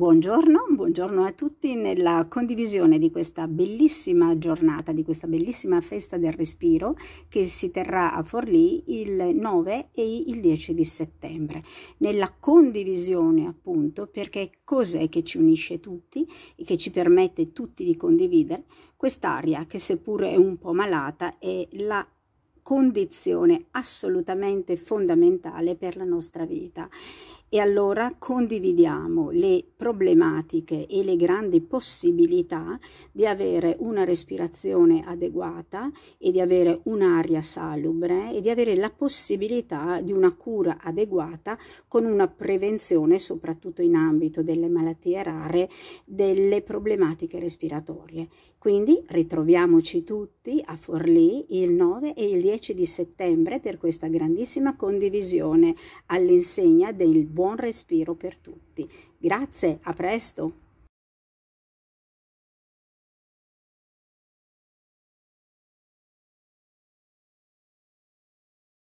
Buongiorno, buongiorno a tutti nella condivisione di questa bellissima giornata, di questa bellissima festa del respiro che si terrà a Forlì il 9 e il 10 di settembre. Nella condivisione appunto perché cos'è che ci unisce tutti e che ci permette tutti di condividere quest'aria che seppur è un po' malata è la condizione assolutamente fondamentale per la nostra vita e allora condividiamo le problematiche e le grandi possibilità di avere una respirazione adeguata e di avere un'aria salubre e di avere la possibilità di una cura adeguata con una prevenzione, soprattutto in ambito delle malattie rare, delle problematiche respiratorie. Quindi ritroviamoci tutti a Forlì il 9 e il 10 di settembre per questa grandissima condivisione all'insegna del buon respiro per tutti. Grazie, a presto!